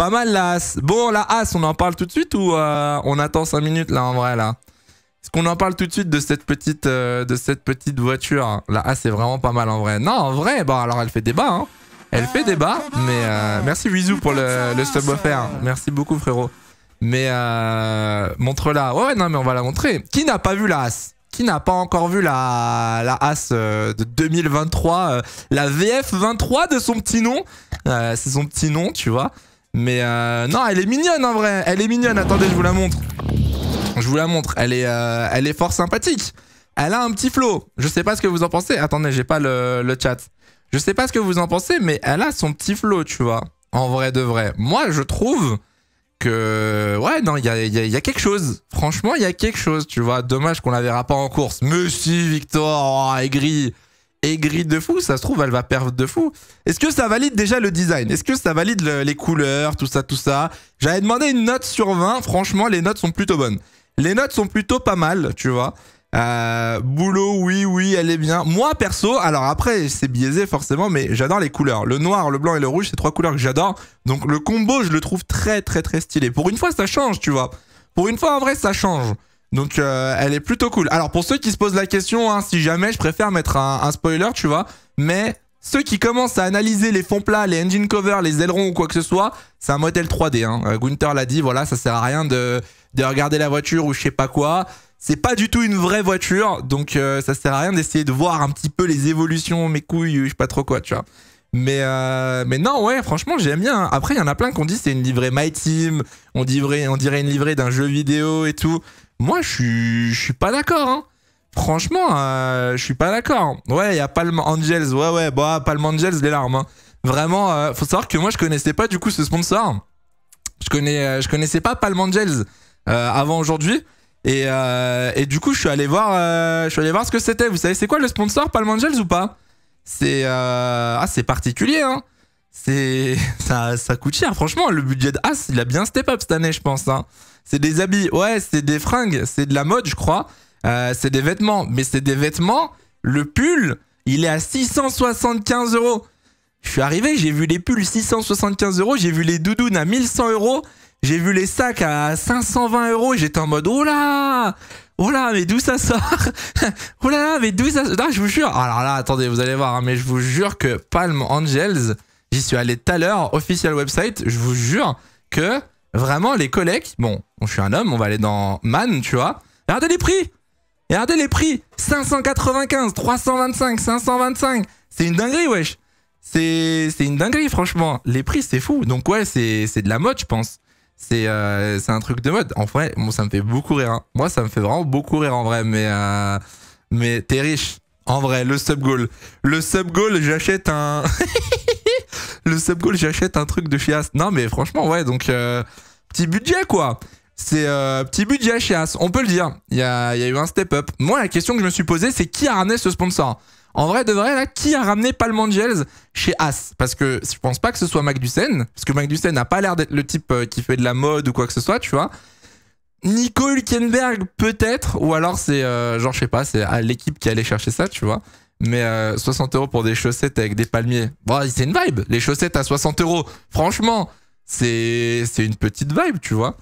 Pas mal la As. Bon, la As, on en parle tout de suite ou euh, on attend 5 minutes là en vrai là Est-ce qu'on en parle tout de suite de cette petite, euh, de cette petite voiture La As c'est vraiment pas mal en vrai. Non, en vrai, bah alors elle fait débat. Hein. Elle fait débat, mais euh, merci Wizou pour le, sub offert. Merci beaucoup frérot. Mais montre-la. Ouais, non, mais on va la montrer. Qui n'a pas vu la As qui n'a pas encore vu la, la As de 2023, la VF 23 de son petit nom. c'est son petit nom, tu vois. Mais euh, non, elle est mignonne en vrai. Elle est mignonne. Attendez, je vous la montre. Je vous la montre. Elle est, euh, elle est fort sympathique. Elle a un petit flow. Je sais pas ce que vous en pensez. Attendez, j'ai pas le, chat. Je sais pas ce que vous en pensez, mais elle a son petit flow, tu vois. En vrai de vrai. Moi, je trouve que. Ouais, non, il y a, quelque chose. Franchement, il y a quelque chose, tu vois. Dommage qu'on la verra pas en course. Monsieur Victor, oh, aigri aigrie de fou, ça se trouve, elle va perdre de fou. Est-ce que ça valide déjà le design Est-ce que ça valide les couleurs, tout ça, tout ça J'avais demandé une note sur 20, franchement, les notes sont plutôt bonnes. Les notes sont plutôt pas mal, tu vois. Euh, boulot, oui, oui, elle est bien. Moi, perso, alors après, c'est biaisé forcément, mais j'adore les couleurs. Le noir, le blanc et le rouge, c'est trois couleurs que j'adore. Donc le combo, je le trouve très, très, très stylé. Pour une fois, ça change, tu vois. Pour une fois, en vrai, ça change. Donc euh, elle est plutôt cool. Alors pour ceux qui se posent la question, hein, si jamais je préfère mettre un, spoiler, tu vois, mais ceux qui commencent à analyser les fonds plats, les engine covers, les ailerons ou quoi que ce soit, c'est un modèle 3D. Hein. Euh, Gunther l'a dit, voilà, ça sert à rien de, regarder la voiture ou je sais pas quoi. C'est pas du tout une vraie voiture, donc euh, ça sert à rien d'essayer de voir un petit peu les évolutions, mes couilles, je sais pas trop quoi, tu vois. Mais, mais non, ouais, franchement, j'aime bien. Hein. Après, il y en a plein qui ont dit c'est une livrée My Team, on dirait une livrée d'un jeu vidéo et tout. Moi, je suis, pas d'accord. Hein. Franchement, euh, je suis pas d'accord. Ouais, il y a Palm Angels. Ouais, ouais, bah, Palm Angels, les larmes. Hein. Vraiment, euh, faut savoir que moi, je connaissais pas du coup ce sponsor. Je, connais, euh, je connaissais pas Palm Angels avant aujourd'hui. Et, et, du coup, je suis allé voir, je suis allé voir ce que c'était. Vous savez, c'est quoi le sponsor Palm Angels ou pas C'est ah, c'est particulier. Hein c'est ça, ça coûte cher. Franchement, le budget de As, il a bien step up cette année, je pense. Hein. C'est des habits, ouais, c'est des fringues, c'est de la mode, je crois. Euh, c'est des vêtements, mais c'est des vêtements. Le pull, il est à 675 euros. Je suis arrivé, j'ai vu les pulls 675 euros, j'ai vu les doudounes à 1100 euros, j'ai vu les sacs à 520 euros. J'étais en mode, oh là, oh là, mais d'où ça sort Oh là là, mais d'où ça sort Non, je vous jure. Ah, alors là, attendez, vous allez voir, hein, mais je vous jure que Palm Angels J'y suis allé tout à l'heure, officiel website, je vous jure que vraiment les collègues... bon, je suis un homme, on va aller dans Man, tu vois. Regardez les prix Regardez les prix 595, 325, 525 C'est une dinguerie, wesh C'est une dinguerie, franchement. Les prix, c'est fou. Donc ouais, c'est de la mode, je pense. Euh, c'est un truc de mode. En vrai, bon, ça me fait beaucoup rire. Hein. Moi, ça me fait vraiment beaucoup rire, en vrai. Mais, euh, mais t'es riche. En vrai, le sub-goal. Le sub-goal, j'achète un... le sub-goal, j'achète un truc de As. Non, mais franchement, ouais, donc euh, petit budget quoi. C'est euh, petit budget chez As, on peut le dire. Il y a, eu un step-up. Moi, la question que je me suis posée, c'est qui a ramené ce sponsor en vrai de vrai, là, qui a ramené Palm Angels chez As Parce que je pense pas que ce soit Magdusen, parce que Magdusen n'a pas l'air d'être le type euh, qui fait de la mode ou quoi que ce soit, tu vois. Nico Hülkenberg peut-être, ou alors c'est, genre je sais pas, c'est l'équipe qui allait chercher ça, tu vois mais 60 euh, euros pour des chaussettes avec des palmiers. c'est une vibe. Les chaussettes à 60 euros, franchement, c'est une petite vibe, tu vois.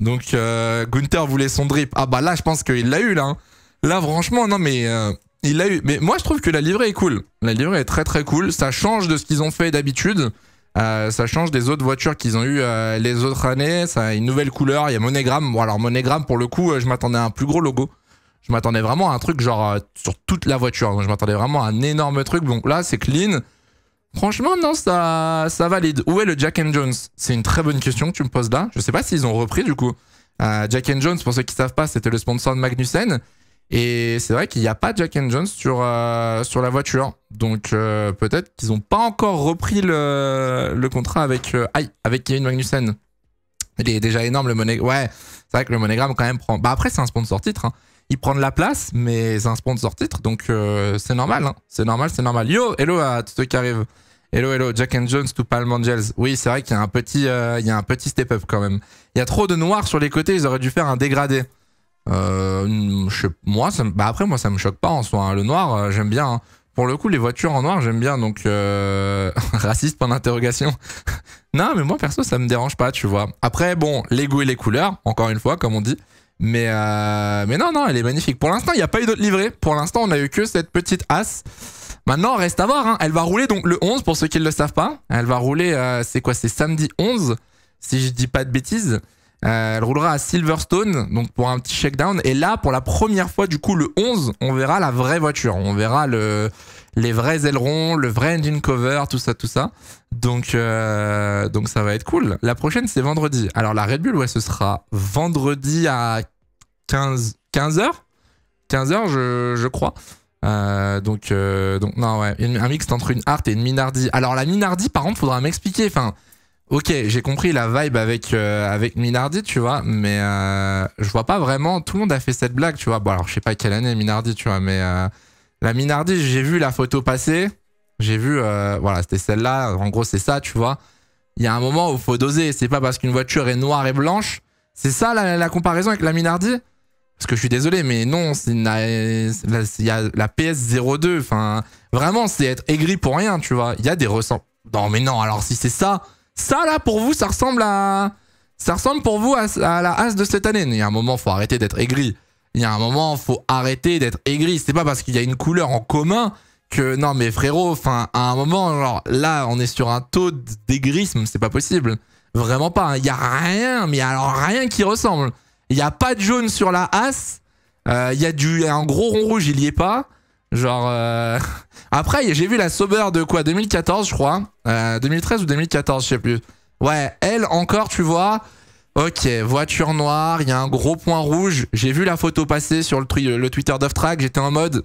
Donc euh, Gunther voulait son drip. Ah bah là, je pense qu'il l'a eu là. Hein. Là, franchement, non mais euh, il l'a eu. Mais moi, je trouve que la livrée est cool. La livrée est très très cool. Ça change de ce qu'ils ont fait d'habitude. ça change des autres voitures qu'ils ont eues les autres années. Ça a une nouvelle couleur. Il y a Monogram Bon alors Monogram pour le coup, je m'attendais à un plus gros logo. Je m'attendais vraiment à un truc genre euh, sur toute la voiture. Donc je m'attendais vraiment à un énorme truc. Donc là, c'est clean. Franchement, non, ça, ça valide. Où est le Jack and Jones C'est une très bonne question que tu me poses là. Je ne sais pas s'ils ont repris du coup. Euh, Jack and Jones, pour ceux qui savent pas, c'était le sponsor de Magnussen. Et c'est vrai qu'il n'y a pas Jack and Jones sur, euh, sur la voiture. Donc peut-être qu'ils n'ont pas encore repris le, contrat avec, avec Kevin Magnussen. Il est déjà énorme le monogramme. Ouais, c'est vrai que le monogramme quand même prend. Bah après, c'est un sponsor titre. Hein il prend de la place, mais c'est un sponsor titre, donc euh, c'est normal, hein. c'est normal, c'est normal. Yo, hello à tous ceux qui arrivent. Hello, hello, Jack and Jones to Palm Angels. Oui, c'est vrai qu'il y a un petit, euh, il y a un petit step-up quand même. Il y a trop de noir sur les côtés, ils auraient dû faire un dégradé. Euh, mm, moi, ça, bah après, moi, ça me choque pas en soi. Hein. Le noir, euh, j'aime bien. Hein. Pour le coup, les voitures en noir, j'aime bien, donc raciste point d'interrogation. non, mais moi perso, ça me dérange pas, tu vois. Après, bon, les goûts et les couleurs, encore une fois, comme on dit. Mais, euh, mais non, non, elle est magnifique. Pour l'instant, il n'y a pas eu d'autres livrées Pour l'instant, on a eu que cette petite as. Maintenant, reste à voir. Hein. Elle va rouler donc le 11, pour ceux qui ne le savent pas. Elle va rouler, euh, c'est quoi C'est samedi 11, si je dis pas de bêtises. Euh, elle roulera à Silverstone, donc pour un petit checkdown. Et là, pour la première fois, du coup, le 11, on verra la vraie voiture. On verra les vrais ailerons, le vrai engine cover, tout ça, tout ça. Donc, euh, donc ça va être cool. La prochaine, c'est vendredi. Alors, la Red Bull, ouais, ce sera vendredi à 15, 15h 15h, je, crois. Euh, donc, donc, non, ouais, un mix entre une Art et une Minardi. Alors, la Minardi, par contre, faudra m'expliquer. Enfin. Ok, j'ai compris la vibe avec, euh, avec Minardi, tu vois, mais euh, je vois pas vraiment. Tout le monde a fait cette blague, tu vois. Bon, alors je sais pas quelle année Minardi, tu vois, mais euh, la Minardi, j'ai vu la photo passer. J'ai vu, euh, voilà, c'était celle-là. En gros, c'est ça, tu vois. Il y a un moment où faut doser. C'est pas parce qu'une voiture est noire et blanche. C'est ça la, comparaison avec la Minardi Parce que je suis désolé, mais non, il y a la PS02. Enfin, vraiment, c'est être aigri pour rien, tu vois. Il y a des ressemblances. Non, mais non, alors si c'est ça. Ça là, pour vous, ça ressemble à. Ça ressemble pour vous à, la as de cette année. Il y a un moment, faut arrêter d'être aigri. Il y a un moment, faut arrêter d'être aigri. C'est pas parce qu'il y a une couleur en commun que non, mais frérot, enfin, à un moment, genre là, on est sur un taux d'aigrisme, c'est pas possible. Vraiment pas. Hein. Il y a rien, mais alors rien qui ressemble. Il y a pas de jaune sur la as. Euh, il y a du un gros rond rouge, il y est pas. Genre. Euh, après, j'ai vu la Sober de quoi 2014, je crois. 2013 euh, ou 2014, je sais plus. Ouais, elle encore, tu vois. Ok, voiture noire, il y a un gros point rouge. J'ai vu la photo passer sur le, euh, Twitter d'offtrack J'étais en mode.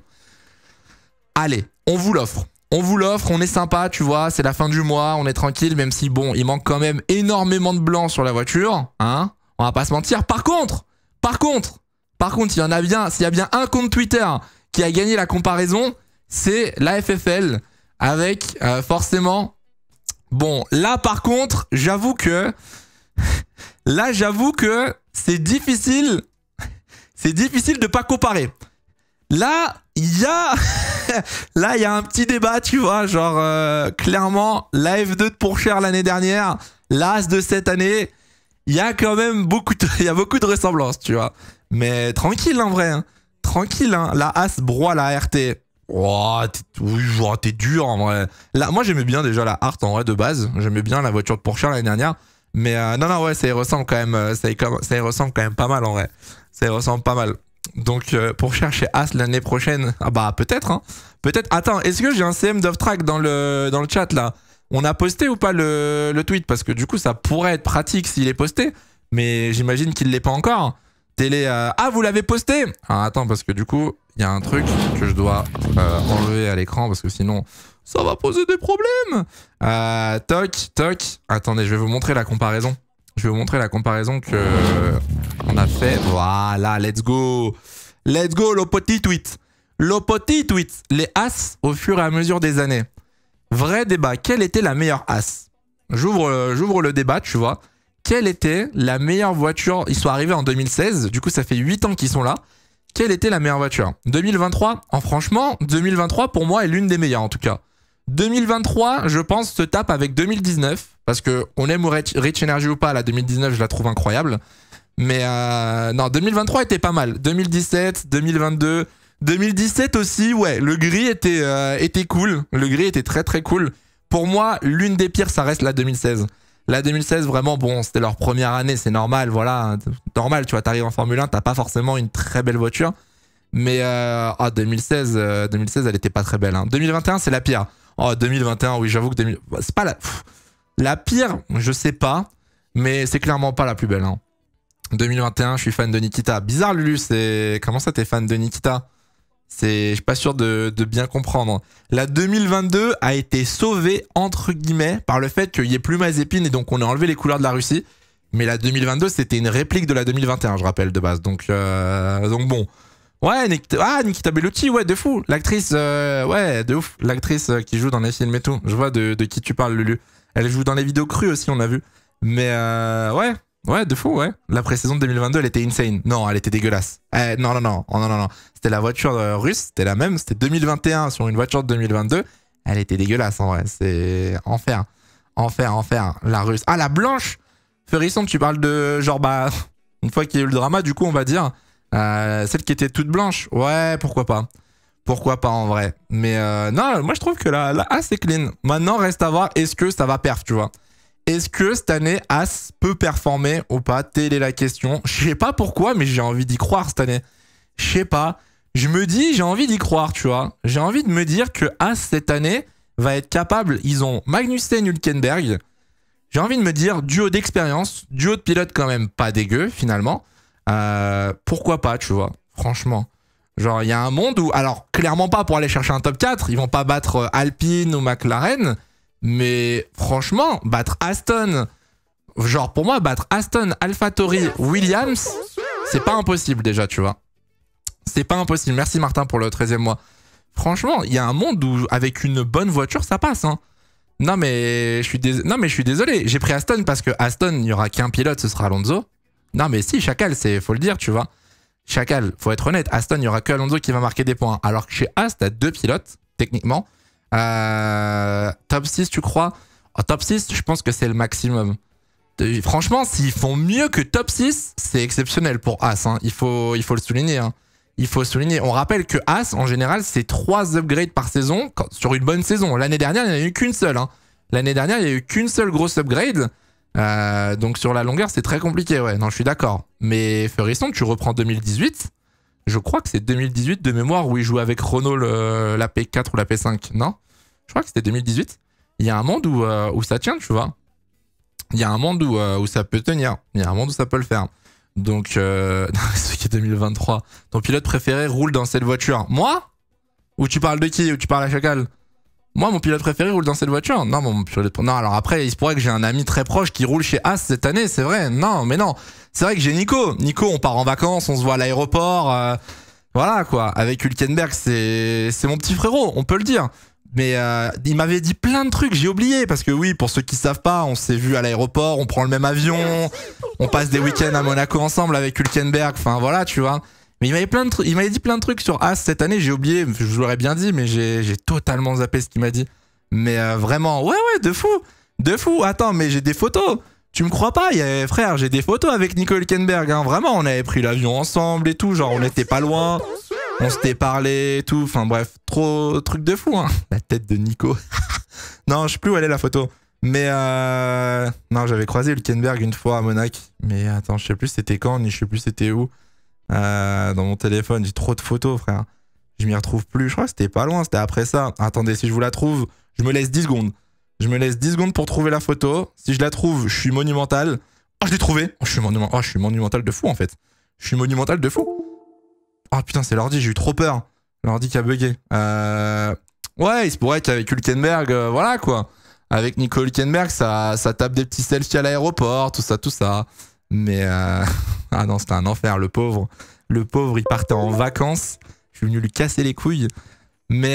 Allez, on vous l'offre. On vous l'offre, on est sympa, tu vois. C'est la fin du mois, on est tranquille, même si, bon, il manque quand même énormément de blanc sur la voiture. Hein On va pas se mentir. Par contre, par contre, par contre, il y en a bien, s'il y a bien un compte Twitter qui a gagné la comparaison, c'est la FFL avec euh, forcément. Bon, là par contre, j'avoue que là j'avoue que c'est difficile, c'est difficile de pas comparer. Là, il y a là il y a un petit débat, tu vois, genre euh, clairement la F2 de Pourchère l'année dernière, l'As de cette année, il y a quand même beaucoup de, il y a beaucoup de ressemblances, tu vois. Mais tranquille en vrai. Hein tranquille, hein. La As broie la RT. Oh, t'es dur en vrai. Là, moi j'aimais bien déjà la Art en vrai de base. J'aimais bien la voiture de Porsche l'année dernière. Mais euh, non, non, ouais, ça y ressemble quand même. Euh, ça y, ressemble quand même pas mal en vrai. Ça y ressemble pas mal. Donc euh, pour chercher As l'année prochaine, ah bah peut-être, hein. Peut-être. Attends, est-ce que j'ai un CM d'off track dans le, dans le chat là On a posté ou pas le, le tweet Parce que du coup, ça pourrait être pratique s'il est posté. Mais j'imagine qu'il l'est pas encore télé... Euh, ah, vous l'avez posté ah, Attends, parce que du coup, il y a un truc que je dois euh, enlever à l'écran, parce que sinon, ça va poser des problèmes. Euh, toc, toc. Attendez, je vais vous montrer la comparaison. Je vais vous montrer la comparaison que on a fait. Voilà, let's go. Let's go, le petit tweet. Le petit tweet. Les as au fur et à mesure des années. Vrai débat. Quelle était la meilleure as J'ouvre le débat, tu vois quelle était la meilleure voiture Ils sont arrivés en 2016, du coup ça fait 8 ans qu'ils sont là. Quelle était la meilleure voiture 2023 En franchement, 2023 pour moi est l'une des meilleures en tout cas. 2023, je pense, se tape avec 2019, parce que on aime Rich Energy ou pas, la 2019 je la trouve incroyable. Mais non, 2023 était pas mal. 2017, 2022, 2017 aussi, ouais, le gris était, était cool. Le gris était très très cool. Pour moi, l'une des pires, ça reste la 2016. La 2016, vraiment, bon, c'était leur première année, c'est normal, voilà. Normal, tu vois, t'arrives en Formule 1, t'as pas forcément une très belle voiture. Mais 2016, euh, 2016, ah, euh, elle était pas très belle. Hein. 2021, c'est la pire. Oh, 2021, oui, j'avoue que c'est pas la... la pire, je sais pas, mais c'est clairement pas la plus belle. 2021, hein. je suis fan de Nikita. Bizarre, Lulu, c'est... Comment ça, t'es fan de Nikita c'est, je suis pas sûr de, bien comprendre. La 2022 a été sauvée entre guillemets par le fait qu'il n'y ait plus Mazepin et donc on a enlevé les couleurs de la Russie. Mais la 2022, c'était une réplique de la 2021, je rappelle de base. Donc, euh, donc bon. Ouais, Nikita, ah, Nikita Bellucci, ouais, de fou. L'actrice, euh, ouais, de ouf. L'actrice euh, qui joue dans les films et tout. Je vois de, qui tu parles, Lulu. Elle joue dans les vidéos crues aussi, on a vu. Mais ouais, Ouais, de fou, ouais. La pré-saison 2022, elle était insane. Non, elle était dégueulasse. Eh, non, non, non, oh, non, non, non. C'était la voiture euh, russe, c'était la même, c'était 2021 sur une voiture de 2022. Elle était dégueulasse en vrai, c'est enfer. Enfer, enfer, la russe. Ah, la blanche Ferrisson, tu parles de genre, bah, une fois qu'il y a eu le drama, du coup, on va dire, euh, celle qui était toute blanche. Ouais, pourquoi pas. Pourquoi pas en vrai. Mais euh, non, moi je trouve que là, la c'est clean. Maintenant, reste à voir, est-ce que ça va perf, tu vois. Est-ce que cette année, As peut performer ou pas Telle est la question. Je sais pas pourquoi, mais j'ai envie d'y croire cette année. Je sais pas. Je me dis, j'ai envie d'y croire, tu vois. J'ai envie de me dire que As, cette année, va être capable. Ils ont Magnussen Hülkenberg. J'ai envie de me dire, duo d'expérience, duo de pilote quand même pas dégueu, finalement. Euh, pourquoi pas, tu vois Franchement. Genre, il y a un monde où... Alors, clairement pas pour aller chercher un top 4. Ils vont pas battre euh, Alpine ou McLaren. Mais franchement, battre Aston, genre pour moi, battre Aston, AlphaTauri, Williams, c'est pas impossible déjà, tu vois. C'est pas impossible. Merci Martin pour le 13e mois. Franchement, il y a un monde où avec une bonne voiture, ça passe. Hein. Non, mais je suis non mais je suis désolé. J'ai pris Aston parce que Aston, il n'y aura qu'un pilote, ce sera Alonso. Non, mais si, Chacal, c'est faut le dire, tu vois. Chacal, faut être honnête, Aston, il n'y aura que Alonso qui va marquer des points. Alors que chez As, t'as deux pilotes, techniquement. Euh, top 6, tu crois oh, Top 6, je pense que c'est le maximum. Franchement, s'ils font mieux que top 6, c'est exceptionnel pour As. Hein. Il, faut, il faut le souligner. Hein. Il faut souligner. On rappelle que As, en général, c'est 3 upgrades par saison sur une bonne saison. L'année dernière, il n'y en a eu qu'une seule. Hein. L'année dernière, il n'y a eu qu'une seule grosse upgrade. Euh, donc sur la longueur, c'est très compliqué. Ouais, non, je suis d'accord. Mais Ferisson, tu reprends 2018 je crois que c'est 2018 de mémoire où il joue avec Renault la P4 ou la P5, non Je crois que c'était 2018. Il y a un monde euh, où, ça tient, tu vois. Il y a un monde euh, où, ça peut tenir. Il y a un monde où ça peut le faire. Donc, euh, ce qui est 2023, ton pilote préféré roule dans cette voiture. Moi Ou tu parles de qui Ou tu parles à Chacal moi, mon pilote préféré roule dans cette voiture. Non, mon pilote. Non, alors après, il se pourrait que j'ai un ami très proche qui roule chez As cette année, c'est vrai. Non, mais non. C'est vrai que j'ai Nico. Nico, on part en vacances, on se voit à l'aéroport. Euh, voilà, quoi. Avec Hülkenberg, c'est mon petit frérot, on peut le dire. Mais euh, il m'avait dit plein de trucs, j'ai oublié. Parce que oui, pour ceux qui savent pas, on s'est vu à l'aéroport, on prend le même avion, on passe des week-ends à Monaco ensemble avec Hülkenberg. Enfin, voilà, tu vois. Mais il m'avait plein il dit plein de trucs sur As ah, cette année, j'ai oublié, je vous l'aurais bien dit, mais j'ai totalement zappé ce qu'il m'a dit. Mais euh, vraiment, ouais, ouais, de fou, de fou. Attends, mais j'ai des photos. Tu me crois pas, frère, j'ai des photos avec Nicole Kenberg. Hein. Vraiment, on avait pris l'avion ensemble et tout, genre on n'était pas loin, on s'était parlé et tout. Enfin bref, trop truc de fou. Hein. La tête de Nico. non, je sais plus où elle est la photo. Mais euh, non, j'avais croisé Hülkenberg une fois à Monac. Mais attends, je sais plus c'était quand, ni je sais plus c'était où. Euh, dans mon téléphone. J'ai trop de photos, frère. Je m'y retrouve plus. Je crois que c'était pas loin, c'était après ça. Attendez, si je vous la trouve, je me laisse 10 secondes. Je me laisse 10 secondes pour trouver la photo. Si je la trouve, je suis monumental. Oh, je l'ai trouvé oh, je, suis oh, je suis monumental de fou, en fait. Je suis monumental de fou. Oh putain, c'est l'ordi, j'ai eu trop peur. L'ordi qui a bugué. Euh, ouais, il se pourrait qu'avec Hulkenberg euh, voilà quoi. Avec Nicole Hulkenberg ça, ça tape des petits selfies à l'aéroport, tout ça, tout ça. Mais euh, ah non, c'était un enfer, le pauvre. Le pauvre, il partait en vacances. Je suis venu lui casser les couilles. Mais